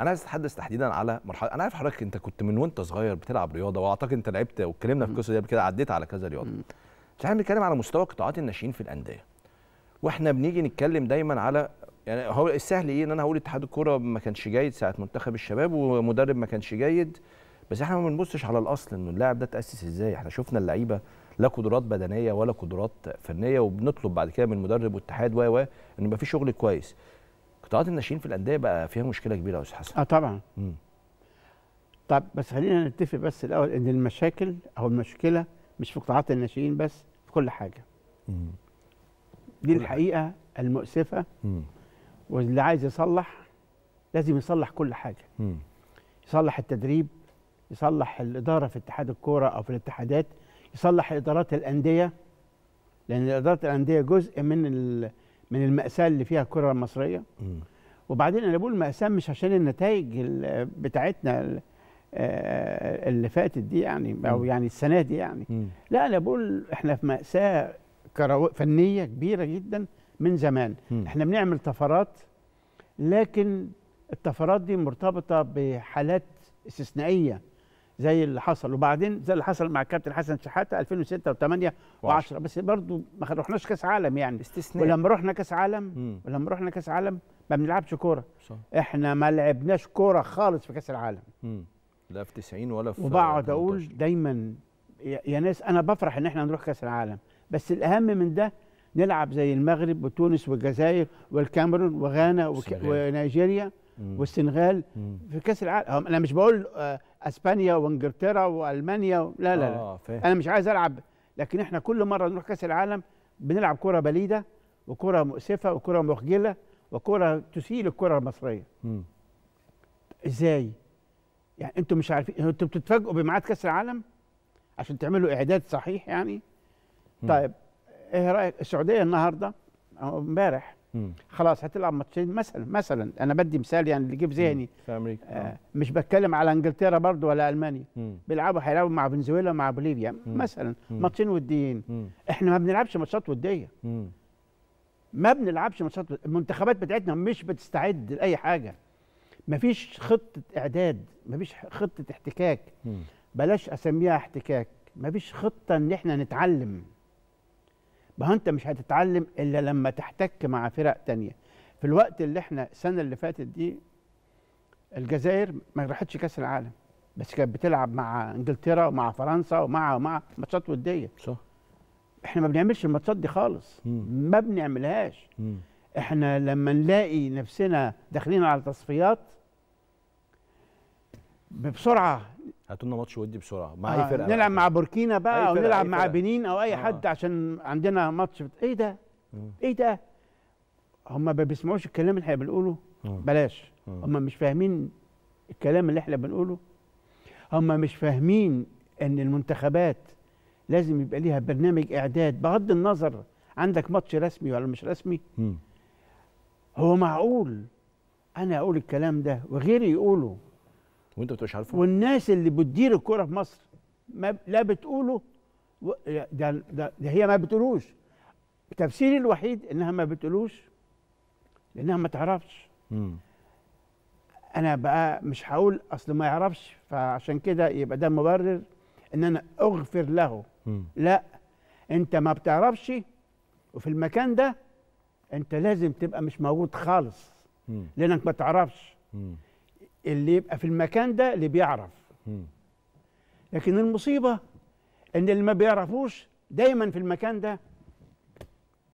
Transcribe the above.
انا عايز اتحدث تحديدا على مرحله انا عارف حضرتك انت كنت من وانت صغير بتلعب رياضه واعتقد انت لعبت واتكلمنا في القصه دي قبل كده عديت على كذا رياضه بس احنا بنتكلم على مستوى قطاعات الناشئين في الانديه واحنا بنيجي نتكلم دايما على يعني هو السهل ايه ان انا هقول اتحاد الكوره ما كانش جيد ساعه منتخب الشباب ومدرب ما كانش جيد بس احنا ما بنبصش على الاصل انه اللاعب ده تاسس ازاي احنا شفنا اللعيبه لا قدرات بدنيه ولا قدرات فنيه وبنطلب بعد كده من المدرب والاتحاد و و ان يبقى في شغل كويس قطاعات الناشئين في الانديه بقى فيها مشكله كبيره يا استاذ حسن اه طبعا مم. طب بس خلينا نتفق بس الاول ان المشاكل او المشكله مش في قطاعات الناشئين بس في كل حاجه مم. دي الحقيقه المؤسفه مم. واللي عايز يصلح لازم يصلح كل حاجه مم. يصلح التدريب يصلح الاداره في اتحاد الكوره او في الاتحادات يصلح ادارات الانديه لان ادارات الانديه جزء من من المأساة اللي فيها الكرة المصرية م. وبعدين أنا بقول مأساة مش عشان النتائج بتاعتنا آه، اللي فاتت دي يعني أو يعني السنة دي يعني م. لا أنا بقول إحنا في مأساة فنية كبيرة جدا من زمان م. إحنا بنعمل طفرات لكن الطفرات دي مرتبطة بحالات استثنائية زي اللي حصل وبعدين زي اللي حصل مع الكابتن حسن شحاته 2006 و8 و10 بس برضو ما رحناش كاس عالم يعني استثناء ولما رحنا كاس عالم ولما رحنا كاس عالم ما بنلعبش كوره صح. احنا ما لعبناش كوره خالص في كاس العالم مم. لا في 90 ولا في وبقعد اقول دايما يا ناس انا بفرح ان احنا نروح كاس العالم بس الاهم من ده نلعب زي المغرب وتونس والجزائر والكاميرون وغانا وك... ونيجيريا والسنغال في كاس العالم انا مش بقول آه، اسبانيا وانجلترا والمانيا لا لا آه لا انا مش عايز العب لكن احنا كل مره نروح كاس العالم بنلعب كره بليده وكره مؤسفه وكره مخجله وكره تسيل الكره المصريه مم. ازاي يعني انتم مش عارفين انتم بتتفاجئوا بميعاد كاس العالم عشان تعملوا اعداد صحيح يعني مم. طيب ايه رايك السعوديه النهارده او امبارح خلاص هتلعب ماتشين مثلا مثلا انا بدي مثال يعني اللي جه في ذهني في امريكا آه،, آه مش بتكلم على انجلترا برضو ولا المانيا بيلعبوا هيلعبوا مع فنزويلا مع بوليفيا مثلا ماتشين وديين احنا ما بنلعبش ماتشات وديه ما بنلعبش ماتشات المنتخبات بتاعتنا مش بتستعد لاي حاجه مفيش خطه اعداد مفيش خطه احتكاك بلاش اسميها احتكاك مفيش خطه ان احنا نتعلم ما انت مش هتتعلم الا لما تحتك مع فرق تانية في الوقت اللي احنا السنه اللي فاتت دي الجزائر ما راحتش كاس العالم بس كانت بتلعب مع انجلترا ومع فرنسا ومع ومع ماتشات وديه صح احنا ما بنعملش الماتشات دي خالص مم. ما بنعملهاش مم. احنا لما نلاقي نفسنا داخلين على تصفيات بسرعه هاتوا لنا ماتش ودي بسرعه مع آه اي فرقه نلعب مع بوركينا بقى او نلعب مع بنين او اي آه. حد عشان عندنا ماتش بت... ايه ده مم. ايه ده هم ما بيسمعوش الكلام اللي احنا بنقوله بلاش هم مش فاهمين الكلام اللي احنا بنقوله هم مش فاهمين ان المنتخبات لازم يبقى ليها برنامج اعداد بغض النظر عندك ماتش رسمي ولا مش رسمي مم. هو معقول انا اقول الكلام ده وغيري يقوله وانت ما بتبقاش عارفه والناس اللي بتدير الكوره في مصر ما لا بتقوله ده, ده, ده هي ما بتقولوش تفسيري الوحيد انها ما بتقولوش لانها ما تعرفش انا بقى مش هقول اصل ما يعرفش فعشان كده يبقى ده مبرر ان انا اغفر له مم. لا انت ما بتعرفش وفي المكان ده انت لازم تبقى مش موجود خالص مم. لانك ما تعرفش مم. اللي يبقى في المكان ده اللي بيعرف لكن المصيبه ان اللي ما بيعرفوش دايما في المكان ده